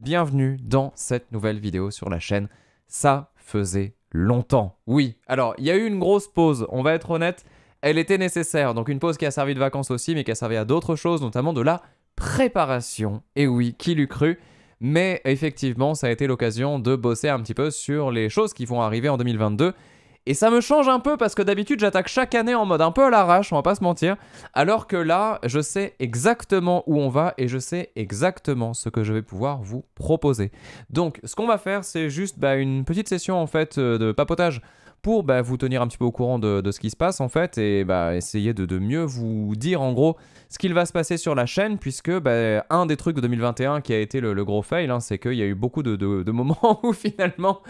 bienvenue dans cette nouvelle vidéo sur la chaîne. Ça faisait longtemps. Oui, alors il y a eu une grosse pause, on va être honnête, elle était nécessaire. Donc une pause qui a servi de vacances aussi, mais qui a servi à d'autres choses, notamment de la préparation. Et oui, qui l'eût cru mais effectivement, ça a été l'occasion de bosser un petit peu sur les choses qui vont arriver en 2022 et ça me change un peu parce que d'habitude j'attaque chaque année en mode un peu à l'arrache, on va pas se mentir. Alors que là, je sais exactement où on va et je sais exactement ce que je vais pouvoir vous proposer. Donc ce qu'on va faire, c'est juste bah, une petite session en fait euh, de papotage pour bah, vous tenir un petit peu au courant de, ce qui se passe en fait et bah, essayer de, de mieux vous dire en gros ce qu'il va se passer sur la chaîne puisque bah, un des trucs de 2021 qui a été le, gros fail, hein, c'est qu'il y a eu beaucoup de, moments où finalement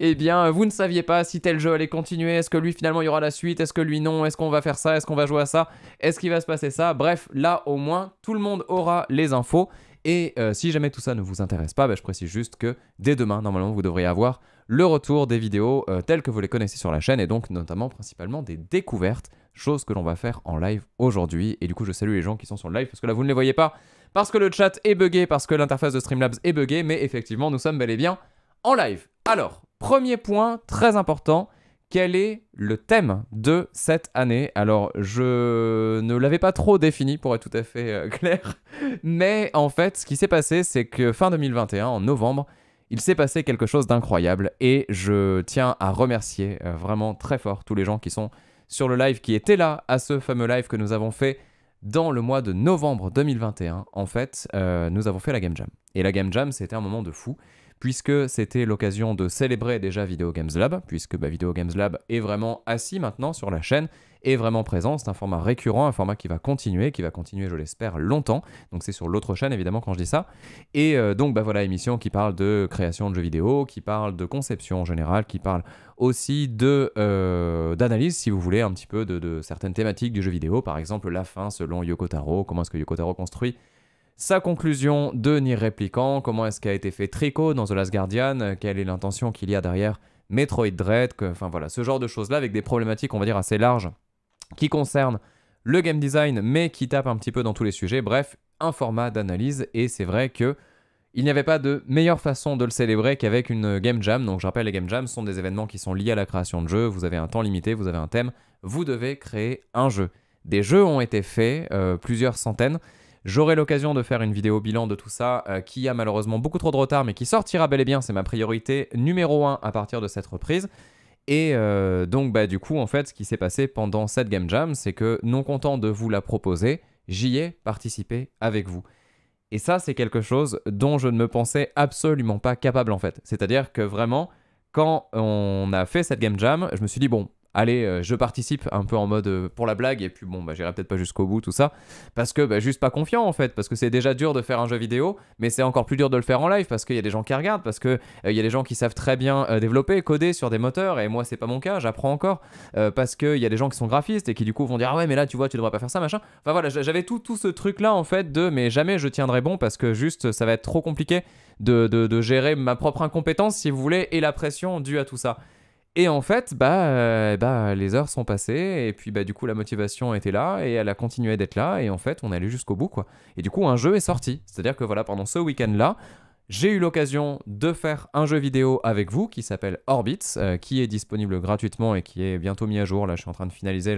eh bien vous ne saviez pas si tel jeu allait continuer, est-ce que lui finalement il y aura la suite, est-ce que lui non, est-ce qu'on va faire ça, est-ce qu'on va jouer à ça, est-ce qu'il va se passer ça, bref là au moins tout le monde aura les infos et euh, si jamais tout ça ne vous intéresse pas, je précise juste que dès demain, normalement, vous devriez avoir le retour des vidéos euh, telles que vous les connaissez sur la chaîne et donc notamment principalement des découvertes, chose que l'on va faire en live aujourd'hui. Et du coup, je salue les gens qui sont sur le live parce que là, vous ne les voyez pas, parce que le chat est buggé, parce que l'interface de Streamlabs est buggée, mais effectivement, nous sommes bel et bien en live. Alors, premier point très important. Quel est le thème de cette année Alors, je ne l'avais pas trop défini pour être tout à fait euh, clair, mais en fait, ce qui s'est passé, c'est que fin 2021, en novembre, il s'est passé quelque chose d'incroyable et je tiens à remercier euh, vraiment très fort tous les gens qui sont sur le live, qui étaient là à ce fameux live que nous avons fait dans le mois de novembre 2021. En fait, euh, nous avons fait la Game Jam. Et la Game Jam, c'était un moment de fou, puisque c'était l'occasion de célébrer déjà Video Games Lab, puisque bah, Video Games Lab est vraiment assis maintenant sur la chaîne, est vraiment présent, c'est un format récurrent, un format qui va continuer, qui va continuer, je l'espère, longtemps. Donc c'est sur l'autre chaîne, évidemment, quand je dis ça. Et euh, donc, bah voilà, émission qui parle de création de jeux vidéo, qui parle de conception en général, qui parle aussi de euh, d'analyse, si vous voulez, un petit peu de, de certaines thématiques du jeu vidéo, par exemple la fin selon Yoko Taro, comment est-ce que Yoko Taro construit sa conclusion de Nier répliquant, comment est-ce qu'a été fait tricot dans The Last Guardian, quelle est l'intention qu'il y a derrière Metroid Dread, enfin voilà, ce genre de choses-là avec des problématiques, on va dire, assez larges qui concernent le game design, mais qui tapent un petit peu dans tous les sujets. Bref, un format d'analyse et c'est vrai que il n'y avait pas de meilleure façon de le célébrer qu'avec une game jam. Donc je rappelle, les game jams sont des événements qui sont liés à la création de jeux. Vous avez un temps limité, vous avez un thème, vous devez créer un jeu. Des jeux ont été faits, euh, plusieurs centaines, J'aurai l'occasion de faire une vidéo bilan de tout ça euh, qui a malheureusement beaucoup trop de retard mais qui sortira bel et bien, c'est ma priorité numéro 1 à partir de cette reprise. Et euh, donc bah du coup en fait ce qui s'est passé pendant cette game jam c'est que non content de vous la proposer, j'y ai participé avec vous. Et ça c'est quelque chose dont je ne me pensais absolument pas capable en fait. C'est-à-dire que vraiment quand on a fait cette game jam, je me suis dit bon allez, euh, je participe un peu en mode euh, pour la blague, et puis bon, bah, j'irai peut-être pas jusqu'au bout, tout ça. Parce que bah, juste pas confiant en fait, parce que c'est déjà dur de faire un jeu vidéo, mais c'est encore plus dur de le faire en live parce qu'il y a des gens qui regardent, parce qu'il euh, y a des gens qui savent très bien développer, coder sur des moteurs, et moi c'est pas mon cas, j'apprends encore, parce qu'il y a des gens qui sont graphistes et qui du coup vont dire ah ouais, mais là tu vois, tu devrais pas faire ça, machin. Enfin voilà, j'avais tout, tout ce truc là en fait de mais jamais je tiendrai bon parce que juste ça va être trop compliqué de gérer ma propre incompétence si vous voulez et la pression due à tout ça. Et en fait, bah, euh, bah, les heures sont passées, et puis bah, du coup, la motivation était là, et elle a continué d'être là, et en fait, on est allé jusqu'au bout, quoi. Et du coup, un jeu est sorti. C'est-à-dire que voilà, pendant ce week-end-là, j'ai eu l'occasion de faire un jeu vidéo avec vous qui s'appelle Orbits, euh, qui est disponible gratuitement et qui est bientôt mis à jour. Là, je suis en train de finaliser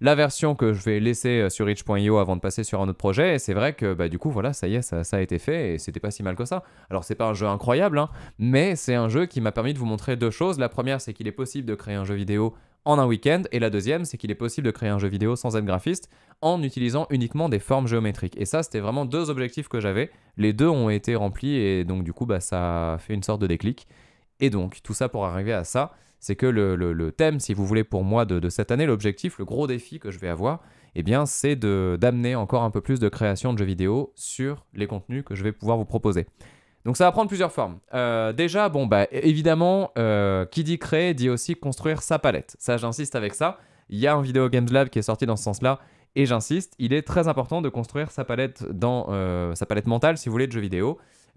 la, version que je vais laisser euh, sur itch.io avant de passer sur un autre projet. Et c'est vrai que bah, du coup, voilà, ça y est, ça, a été fait et c'était pas si mal que ça. Alors, c'est pas un jeu incroyable, hein, mais c'est un jeu qui m'a permis de vous montrer deux choses. La première, c'est qu'il est possible de créer un jeu vidéo en un week-end. Et la deuxième, c'est qu'il est possible de créer un jeu vidéo sans être graphiste en utilisant uniquement des formes géométriques. Et ça, c'était vraiment deux objectifs que j'avais. Les deux ont été remplis et donc du coup, bah, ça fait une sorte de déclic. Et donc, tout ça pour arriver à ça, c'est que le, thème, si vous voulez, pour moi de, cette année, l'objectif, le gros défi que je vais avoir, eh bien, c'est d'amener encore un peu plus de création de jeux vidéo sur les contenus que je vais pouvoir vous proposer. Donc ça va prendre plusieurs formes. Euh, déjà, bon, bah, évidemment, euh, qui dit créer dit aussi construire sa palette. Ça, j'insiste avec ça. Il y a un vidéo Games Lab qui est sorti dans ce sens-là. Et j'insiste, il est très important de construire sa palette, dans, euh, sa palette mentale, si vous voulez, de jeux vidéo.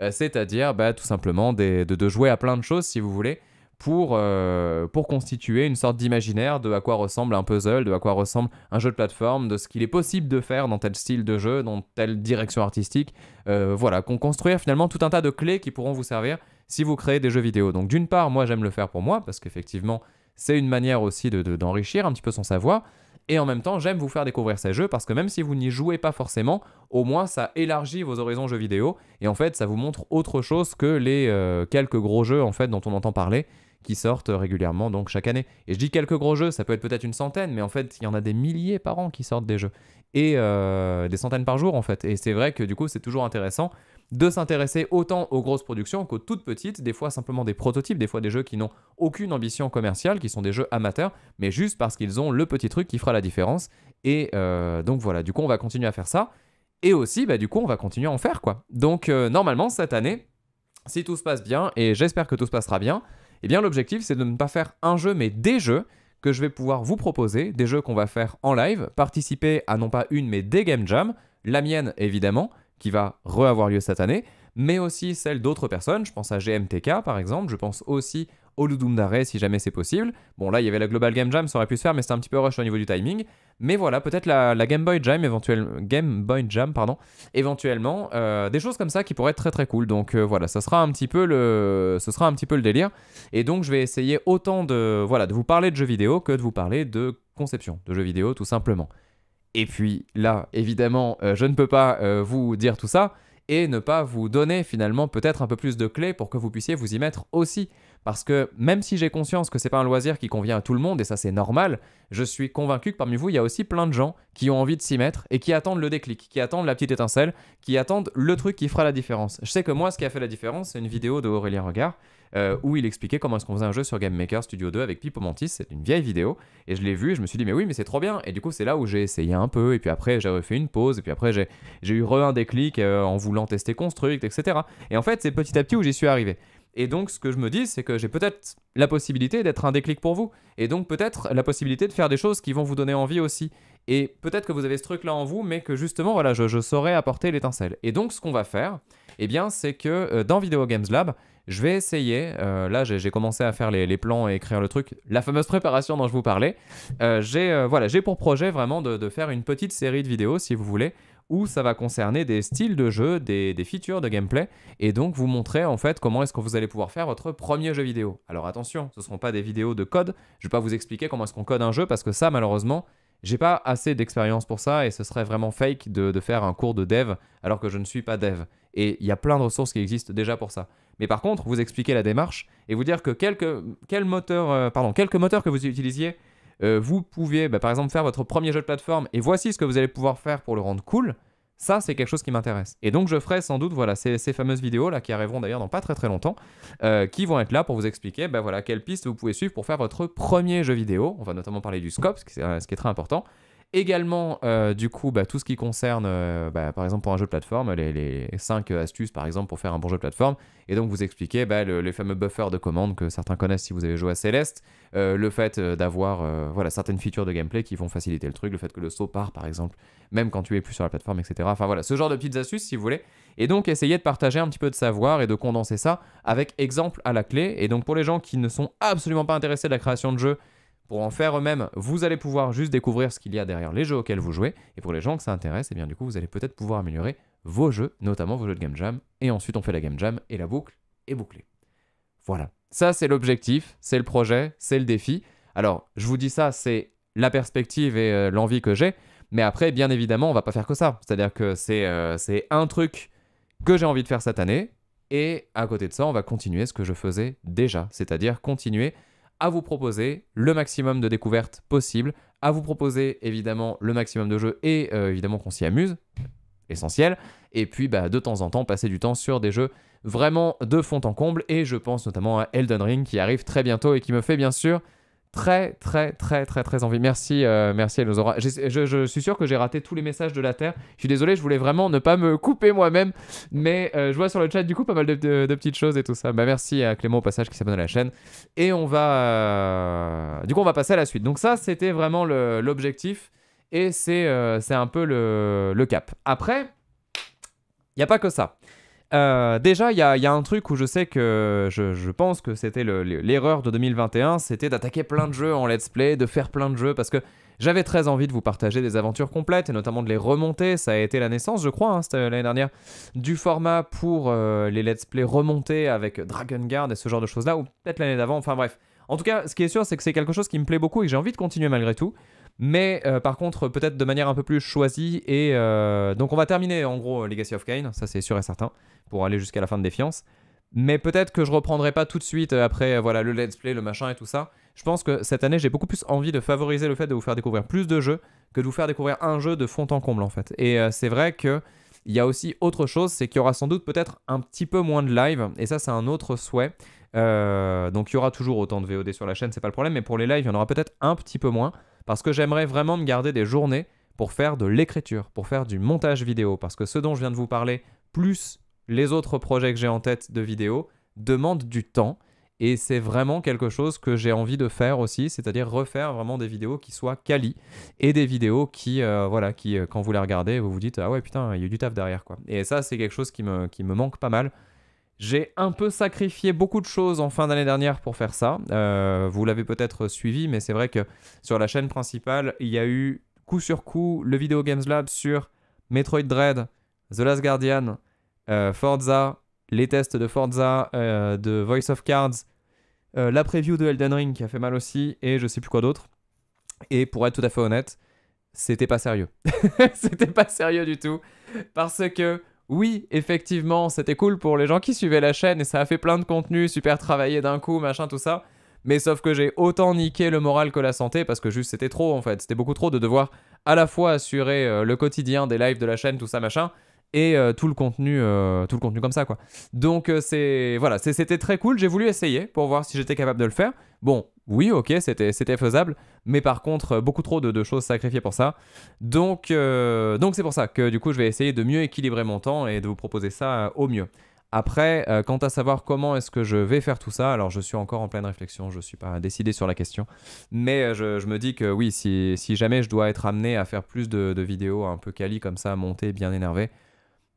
C'est-à-dire, bah, tout simplement, de, jouer à plein de choses, si vous voulez, pour, euh, pour constituer une sorte d'imaginaire de à quoi ressemble un puzzle, de à quoi ressemble un jeu de plateforme, de ce qu'il est possible de faire dans tel style de jeu, dans telle direction artistique. Euh, voilà, qu'on construire finalement tout un tas de clés qui pourront vous servir si vous créez des jeux vidéo. Donc d'une part, moi j'aime le faire pour moi, parce qu'effectivement, c'est une manière aussi d'enrichir de, d'enrichir un petit peu son savoir. Et en même temps, j'aime vous faire découvrir ces jeux parce que même si vous n'y jouez pas forcément, au moins ça élargit vos horizons jeux vidéo. Et en fait, ça vous montre autre chose que les euh, quelques gros jeux en fait dont on entend parler qui sortent régulièrement, donc chaque année. Et je dis quelques gros jeux, ça peut être peut-être une centaine, mais en fait, il y en a des milliers par an qui sortent des jeux. Et euh, des centaines par jour, en fait. Et c'est vrai que du coup, c'est toujours intéressant de s'intéresser autant aux grosses productions qu'aux toutes petites, des fois simplement des prototypes, des fois des jeux qui n'ont aucune ambition commerciale, qui sont des jeux amateurs, mais juste parce qu'ils ont le petit truc qui fera la différence. Et euh, donc voilà, du coup, on va continuer à faire ça. Et aussi, bah, du coup, on va continuer à en faire, quoi. Donc, euh, normalement, cette année, si tout se passe bien, et j'espère que tout se passera bien, eh bien, l'objectif, c'est de ne pas faire un jeu, mais des jeux que je vais pouvoir vous proposer, des jeux qu'on va faire en live, participer à non pas une, mais des game jams, la mienne évidemment, qui va re-avoir lieu cette année, mais aussi celle d'autres personnes. Je pense à GMTK par exemple, je pense aussi au Ludum Dare si jamais c'est possible. Bon, là, il y avait la Global Game Jam, ça aurait pu se faire, mais c'était un petit peu rush au niveau du timing. Mais voilà, peut-être la, Game Boy Jam, éventuellement, Game Boy Jam, pardon, éventuellement, euh, des choses comme ça qui pourraient être très très cool. Donc euh, voilà, ça sera un petit peu le, ce sera un petit peu le délire. Et donc je vais essayer autant de, voilà, de vous parler de jeux vidéo que de vous parler de conception de jeux vidéo tout simplement. Et puis là, évidemment, euh, je ne peux pas vous dire tout ça et ne pas vous donner finalement peut-être un peu plus de clés pour que vous puissiez vous y mettre aussi. Parce que même si j'ai conscience que c'est pas un loisir qui convient à tout le monde, et ça c'est normal, je suis convaincu que parmi vous, il y a aussi plein de gens qui ont envie de s'y mettre et qui attendent le déclic, qui attendent la petite étincelle, qui attendent le truc qui fera la différence. Je sais que moi, ce qui a fait la différence, c'est une vidéo de Aurélien Regard euh, où il expliquait comment est-ce qu'on faisait un jeu sur Game Maker Studio 2 avec Pipo Montis. C'est une vieille vidéo. Et je l'ai vu et je me suis dit, mais oui, mais c'est trop bien. Et du coup, c'est là où j'ai essayé un peu. Et puis après, j'avais fait une pause. Et puis après, j'ai eu re un déclic euh, en voulant tester Construct, etc. Et en fait, c'est petit à petit où j'y suis arrivé. Et donc, ce que je me dis, c'est que j'ai peut-être la possibilité d'être un déclic pour vous. Et donc, peut-être la possibilité de faire des choses qui vont vous donner envie aussi. Et peut-être que vous avez ce truc-là en vous, mais que justement, voilà, je, saurais apporter l'étincelle. Et donc, ce qu'on va faire, eh bien, c'est que euh, dans Video Games Lab, je vais essayer, euh, là j'ai commencé à faire les, plans et écrire le truc, la fameuse préparation dont je vous parlais. Euh, euh, j'ai pour projet vraiment de, faire une petite série de vidéos si vous voulez, où ça va concerner des styles de jeu, des, des features de gameplay, et donc vous montrer en fait comment est-ce que vous allez pouvoir faire votre premier jeu vidéo. Alors attention, ce ne seront pas des vidéos de code, je ne vais pas vous expliquer comment est-ce qu'on code un jeu, parce que ça malheureusement j'ai pas assez d'expérience pour ça et ce serait vraiment fake de, faire un cours de dev alors que je ne suis pas dev. Et il y a plein de ressources qui existent déjà pour ça. Mais par contre, vous expliquer la démarche et vous dire que quelques, quel moteur, euh, quelques moteurs que vous utilisiez, euh, vous pouviez bah, par exemple faire votre premier jeu de plateforme et voici ce que vous allez pouvoir faire pour le rendre cool. Ça, c'est quelque chose qui m'intéresse. Et donc, je ferai sans doute voilà, ces, fameuses vidéos-là qui arriveront d'ailleurs dans pas très très longtemps, euh, qui vont être là pour vous expliquer ben, voilà, quelles pistes vous pouvez suivre pour faire votre premier jeu vidéo. On va notamment parler du scope, ce qui est très important. Également, euh, du coup, bah, tout ce qui concerne, euh, bah, par exemple, pour un jeu de plateforme, les, les, 5 astuces, par exemple, pour faire un bon jeu de plateforme. Et donc, vous expliquez bah, les fameux buffers de commandes que certains connaissent si vous avez joué à Céleste, euh, le fait d'avoir voilà, certaines features de gameplay qui vont faciliter le truc, le fait que le saut part, par exemple, même quand tu es plus sur la plateforme, etc. Enfin, voilà, ce genre de petites astuces, si vous voulez. Et donc, essayez de partager un petit peu de savoir et de condenser ça avec exemple à la clé. Et donc, pour les gens qui ne sont absolument pas intéressés de la création de jeux, pour en faire eux-mêmes. Vous allez pouvoir juste découvrir ce qu'il y a derrière les jeux auxquels vous jouez. Et pour les gens que ça intéresse, et eh bien du coup, vous allez peut-être pouvoir améliorer vos jeux, notamment vos jeux de Game Jam. Et ensuite, on fait la Game Jam et la boucle est bouclée. Voilà. Ça, c'est l'objectif, c'est le projet, c'est le défi. Alors, je vous dis ça, c'est la perspective et euh, l'envie que j'ai. Mais après, bien évidemment, on va pas faire que ça. C'est-à-dire que c'est euh, c'est un truc que j'ai envie de faire cette année. Et à côté de ça, on va continuer ce que je faisais déjà, c'est-à-dire continuer à vous proposer le maximum de découvertes possibles, à vous proposer évidemment le maximum de jeux et euh, évidemment qu'on s'y amuse, essentiel. Et puis bah, de temps en temps, passer du temps sur des jeux vraiment de fond en comble. Et je pense notamment à Elden Ring qui arrive très bientôt et qui me fait bien sûr très très très très très envie. Merci, euh, merci elle Je, je, je, suis sûr que j'ai raté tous les messages de la Terre. Je suis désolé, je voulais vraiment ne pas me couper moi-même, mais euh, je vois sur le chat du coup pas mal de, petites choses et tout ça. Bah merci à Clément au passage qui s'abonne à la chaîne. Et on va, euh, du coup on va passer à la suite. Donc ça c'était vraiment l'objectif et c'est c'est un peu le, le cap. Après, il n'y a pas que ça. Euh, déjà, il y, a, un truc où je sais que je, pense que c'était l'erreur de 2021, c'était d'attaquer plein de jeux en let's play, de faire plein de jeux, parce que j'avais très envie de vous partager des aventures complètes et notamment de les remonter. Ça a été la naissance, je crois, hein, l'année dernière, du format pour euh, les let's play remontés avec Dragon Guard et ce genre de choses-là, ou peut-être l'année d'avant, enfin bref. En tout cas, ce qui est sûr, c'est que c'est quelque chose qui me plaît beaucoup et que j'ai envie de continuer malgré tout. Mais euh, par contre, peut-être de manière un peu plus choisie. Et euh, donc, on va terminer en gros euh, Legacy of Kane, ça c'est sûr et certain, pour aller jusqu'à la fin de Défiance. Mais peut-être que je reprendrai pas tout de suite après voilà le let's play, le machin et tout ça. Je pense que cette année, j'ai beaucoup plus envie de favoriser le fait de vous faire découvrir plus de jeux que de vous faire découvrir un jeu de fond en comble en fait. Et c'est vrai que il y a aussi autre chose, c'est qu'il y aura sans doute peut-être un petit peu moins de live, et ça c'est un autre souhait. donc il y aura toujours autant de VOD sur la chaîne, c'est pas le problème, mais pour les lives, il y en aura peut-être un petit peu moins. Parce que j'aimerais vraiment me garder des journées pour faire de l'écriture, pour faire du montage vidéo. Parce que ce dont je viens de vous parler, plus les autres projets que j'ai en tête de vidéo, demandent du temps. Et c'est vraiment quelque chose que j'ai envie de faire aussi, c'est-à-dire refaire vraiment des vidéos qui soient qualies. et des vidéos qui, euh, voilà, qui, euh, quand vous les regardez, vous vous dites Ah ouais, putain, il y a eu du taf derrière, quoi. Et ça, c'est quelque chose qui me manque pas mal j'ai un peu sacrifié beaucoup de choses en fin d'année dernière pour faire ça. Euh, vous l'avez peut-être suivi, mais c'est vrai que sur la chaîne principale, il y a eu coup sur coup le Video Games Lab sur Metroid Dread, The Last Guardian, euh, Forza, les tests de Forza, euh, de Voice of Cards, la preview de Elden Ring qui a fait mal aussi, et je sais plus quoi d'autre. Et pour être tout à fait honnête, c'était pas sérieux. c'était pas sérieux du tout. Parce que oui, effectivement, c'était cool pour les gens qui suivaient la chaîne et ça a fait plein de contenu, super travaillé d'un coup, machin, tout ça. Mais sauf que j'ai autant niqué le moral que la santé parce que juste c'était trop en fait. C'était beaucoup trop de devoir à la fois assurer euh, le quotidien des lives de la chaîne, tout ça, machin, et euh, tout le contenu euh, tout le contenu comme ça quoi donc euh, c'est voilà c'était très cool j'ai voulu essayer pour voir si j'étais capable de le faire bon oui ok c'était c'était faisable mais par contre beaucoup trop de, choses sacrifiées pour ça donc donc c'est pour ça que du coup je vais essayer de mieux équilibrer mon temps et de vous proposer ça au mieux après, quant à savoir comment est-ce que je vais faire tout ça, alors je suis encore en pleine réflexion, je ne suis pas décidé sur la question, mais je, me dis que oui, si, jamais je dois être amené à faire plus de, de vidéos un peu quali comme ça, monter, bien énervé.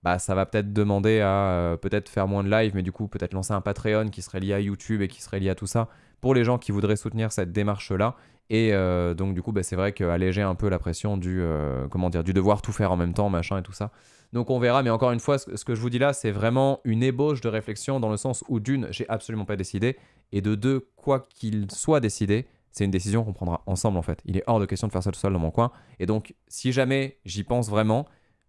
Bah, ça va peut-être demander à euh, peut-être faire moins de live, mais du coup peut-être lancer un Patreon qui serait lié à YouTube et qui serait lié à tout ça pour les gens qui voudraient soutenir cette démarche-là. Et euh, donc du coup, bah, c'est vrai qu'alléger un peu la pression du euh, comment dire, du devoir tout faire en même temps, machin et tout ça. Donc on verra, mais encore une fois, ce que je vous dis là, c'est vraiment une ébauche de réflexion dans le sens où d'une, j'ai absolument pas décidé, et de deux, quoi qu'il soit décidé, c'est une décision qu'on prendra ensemble en fait. Il est hors de question de faire ça tout seul dans mon coin. Et donc, si jamais j'y pense vraiment,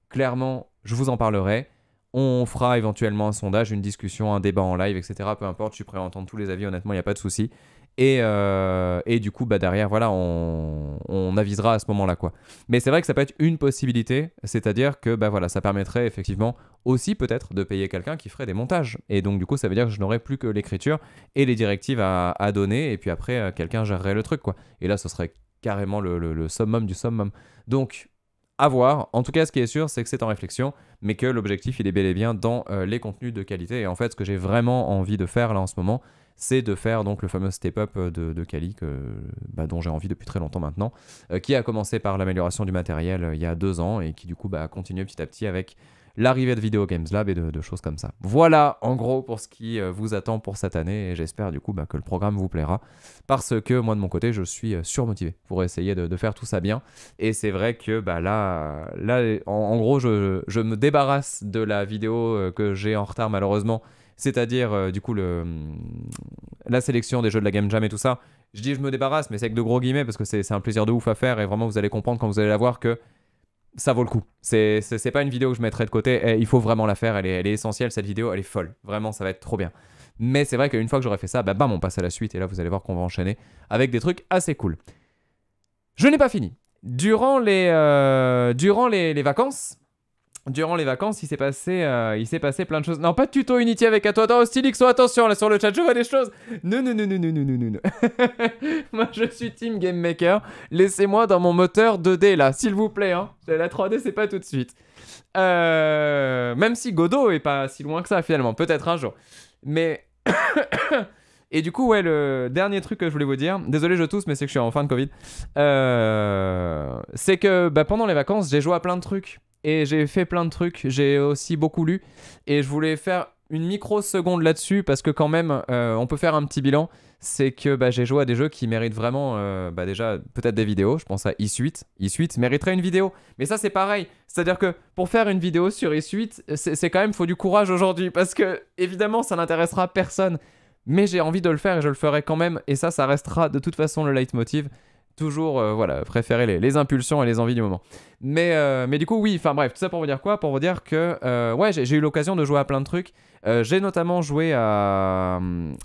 clairement, je vous en parlerai. On fera éventuellement un sondage, une discussion, un débat en live, etc. Peu importe, je suis prêt à entendre tous les avis, honnêtement, il n'y a pas de souci. Et, euh, du coup, bah, derrière, voilà, on, on avisera à ce moment-là, quoi. Mais c'est vrai que ça peut être une possibilité, c'est-à-dire que, bah voilà, ça permettrait effectivement aussi peut-être de payer quelqu'un qui ferait des montages. Et donc, du coup, ça veut dire que je n'aurais plus que l'écriture et les directives à, donner, et puis après, euh, quelqu'un gérerait le truc, quoi. Et là, ce serait carrément le summum du summum. Donc, à voir. En tout cas, ce qui est sûr, c'est que c'est en réflexion, mais que l'objectif, il est bel et bien dans euh, les contenus de qualité. Et en fait, ce que j'ai vraiment envie de faire là en ce moment, c'est de faire donc le fameux step-up euh, de, de, que, bah, dont j'ai envie depuis très longtemps maintenant, euh, qui a commencé par l'amélioration du matériel il y a deux ans et qui du coup bah, a continué petit à petit avec l'arrivée de Video Games Lab et de, choses comme ça. Voilà en gros pour ce qui euh, vous attend pour cette année et j'espère du coup bah, que le programme vous plaira parce que moi de mon côté je suis euh, surmotivé pour essayer de, faire tout ça bien et c'est vrai que bah, là, là en, gros je, me débarrasse de la vidéo euh, que j'ai en retard malheureusement c'est-à-dire du coup le, hum, la sélection des jeux de la Game Jam et tout ça. Je dis je me débarrasse mais c'est avec de gros guillemets parce que c'est un plaisir de ouf à faire et vraiment vous allez comprendre quand vous allez la voir que ça vaut le coup. C'est, pas une vidéo que je mettrai de côté. Eh, il faut vraiment la faire. Elle est, elle est essentielle, cette vidéo. Elle est folle. Vraiment, ça va être trop bien. Mais c'est vrai qu'une fois que j'aurai fait ça, bah bam, on passe à la suite. Et là, vous allez voir qu'on va enchaîner avec des trucs assez cool. Je n'ai pas fini. Durant les, euh, durant les, les vacances, Durant les vacances, il s'est passé, euh, il s'est passé plein de choses. Non, pas de tuto Unity avec à toi. Attends, Stylixo, attention, là sur le chat, je vois des choses. Non, non, non, non, non, non, non, non. Moi, je suis Team Game Maker. Laissez-moi dans mon moteur 2D là, s'il vous plaît. Hein. La 3D, c'est pas tout de suite. Euh, même si Godot est pas si loin que ça finalement, peut-être un jour. Mais Et du coup, ouais, le dernier truc que je voulais vous dire, désolé je tousse, mais c'est que je suis en fin de Covid, euh, c'est que bah, pendant les vacances, j'ai joué à plein de trucs et j'ai fait plein de trucs. J'ai aussi beaucoup lu et je voulais faire une micro-seconde là-dessus parce que quand même, euh, on peut faire un petit bilan. C'est que bah, j'ai joué à des jeux qui méritent vraiment, euh, bah, déjà peut-être des vidéos. Je pense à iSuite, 8 E 8 e mériterait une vidéo. Mais ça c'est pareil. C'est-à-dire que pour faire une vidéo sur iSuite, e 8 c'est quand même faut du courage aujourd'hui parce que évidemment ça n'intéressera personne. Mais j'ai envie de le faire et je le ferai quand même. Et ça, ça restera de toute façon le leitmotiv toujours euh, voilà, préférer les, impulsions et les envies du moment. Mais, euh, mais du coup, oui, enfin bref, tout ça pour vous dire quoi Pour vous dire que euh, ouais, j'ai eu l'occasion de jouer à plein de trucs. j'ai notamment joué à.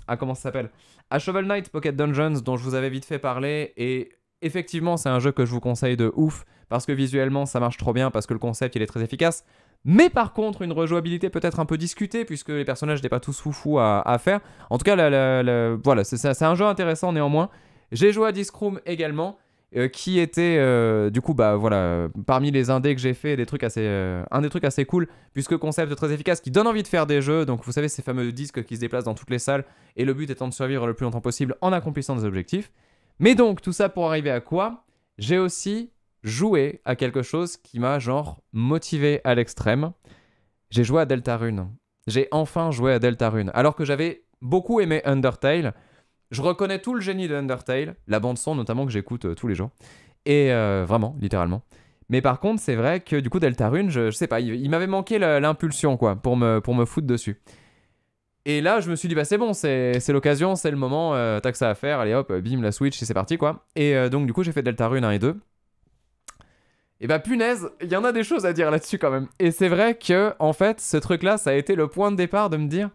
à comment ça s'appelle À Shovel Knight Pocket Dungeons, dont je vous avais vite fait parler. Et effectivement, c'est un jeu que je vous conseille de ouf, parce que visuellement, ça marche trop bien, parce que le concept, il est très efficace. Mais par contre, une rejouabilité peut-être un peu discutée, puisque les personnages n'étaient pas tous foufous à, à faire. En tout cas, voilà, c'est un jeu intéressant néanmoins. J'ai joué à Discroom également, euh, qui était euh, du coup bah voilà parmi les indés que j'ai fait, des trucs assez, euh, un des trucs assez cool, puisque concept très efficace qui donne envie de faire des jeux. Donc vous savez ces fameux disques qui se déplacent dans toutes les salles et le but étant de survivre le plus longtemps possible en accomplissant des objectifs. Mais donc tout ça pour arriver à quoi J'ai aussi joué à quelque chose qui m'a genre motivé à l'extrême. J'ai joué à Deltarune. J'ai enfin joué à Deltarune. Alors que j'avais beaucoup aimé Undertale, je reconnais tout le génie de Undertale, la bande son notamment que j'écoute euh, tous les jours. Et euh, vraiment, littéralement. Mais par contre, c'est vrai que du coup, Deltarune, je, je sais pas, il, m'avait manqué l'impulsion, quoi, pour me, pour me foutre dessus. Et là, je me suis dit, bah c'est bon, c'est l'occasion, c'est le moment, euh, t'as que ça à faire, allez hop, bim, la Switch, et c'est parti, quoi. Et donc, du coup, j'ai fait Deltarune 1 et 2. Et bah punaise, il y en a des choses à dire là-dessus quand même. Et c'est vrai que, en fait, ce truc-là, ça a été le point de départ de me dire,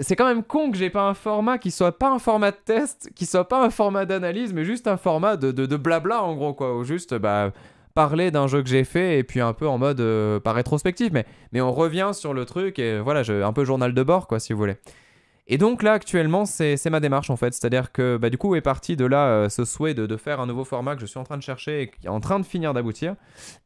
c'est quand même con que j'ai pas un format qui soit pas un format de test, qui soit pas un format d'analyse, mais juste un format de, blabla en gros quoi, ou juste bah parler d'un jeu que j'ai fait et puis un peu en mode euh, par rétrospective, mais, mais on revient sur le truc et voilà, je, un peu journal de bord quoi si vous voulez. Et donc là, actuellement, c'est ma démarche en fait. C'est-à-dire que bah, du coup, est parti de là euh, ce souhait de, faire un nouveau format que je suis en train de chercher et qui est en train de finir d'aboutir.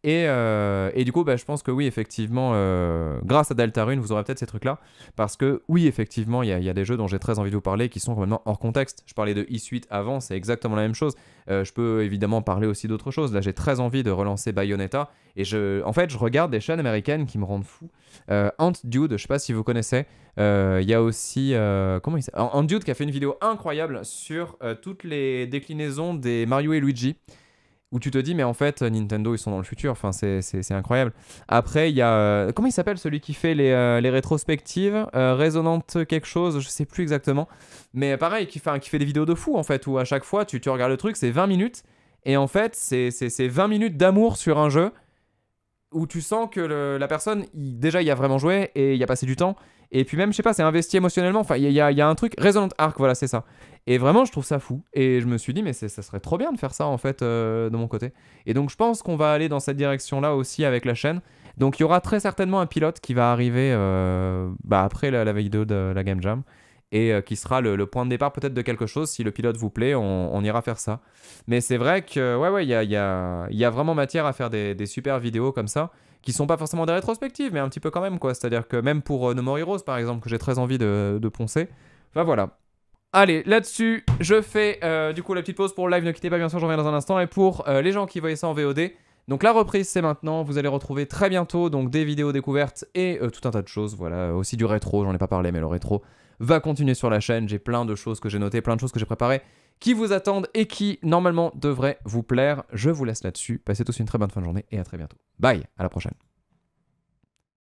Et, euh, du coup, bah, je pense que oui, effectivement, euh, grâce à Delta Deltarune, vous aurez peut-être ces trucs-là. Parce que oui, effectivement, il y, a des jeux dont j'ai très envie de vous parler qui sont vraiment hors contexte. Je parlais de e-suite avant, c'est exactement la même chose. je peux évidemment parler aussi d'autres choses. Là, j'ai très envie de relancer Bayonetta. Et en fait, je regarde des chaînes américaines qui me rendent fou. Ant Dude, je sais pas si vous connaissez. Il euh, y a aussi euh, comment il Andude qui a fait une vidéo incroyable sur euh, toutes les déclinaisons des Mario et Luigi où tu te dis mais en fait Nintendo ils sont dans le futur enfin c'est incroyable après il y a comment il s'appelle celui qui fait les, les rétrospectives résonante quelque chose je sais plus exactement mais pareil qui fait, qui fait des vidéos de fou en fait où à chaque fois tu, tu regardes le truc c'est 20 minutes et en fait c'est 20 minutes d'amour sur un jeu où tu sens que la personne il, déjà y a vraiment joué et il y a passé du temps et puis même, je sais pas, c'est investi émotionnellement. Enfin, il y, a, un truc. Resonant Arc, voilà, c'est ça. Et vraiment, je trouve ça fou. Et je me suis dit, mais ça serait trop bien de faire ça, en fait, euh, de mon côté. Et donc, je pense qu'on va aller dans cette direction-là aussi avec la chaîne. Donc, il y aura très certainement un pilote qui va arriver euh, bah, après la, la, vidéo de euh, la Game Jam et euh, qui sera le, point de départ peut-être de quelque chose. Si le pilote vous plaît, on, ira faire ça. Mais c'est vrai que ouais, ouais, il y a, vraiment matière à faire des, super vidéos comme ça qui sont pas forcément des rétrospectives, mais un petit peu quand même quoi. C'est-à-dire que même pour euh, No More Heroes par exemple, que j'ai très envie de, poncer. Enfin voilà. Allez, là-dessus, je fais euh, du coup la petite pause pour le live. Ne quittez pas bien sûr, j'en reviens dans un instant. Et pour les gens qui voyaient ça en VOD. Donc la reprise c'est maintenant, vous allez retrouver très bientôt donc des vidéos découvertes et tout un tas de choses, voilà, aussi du rétro, j'en ai pas parlé mais le rétro, va continuer sur la chaîne. J'ai plein de choses que j'ai notées, plein de choses que j'ai préparées qui vous attendent et qui normalement devraient vous plaire. Je vous laisse là-dessus. Passez tous une très bonne fin de journée et à très bientôt. Bye, à la prochaine.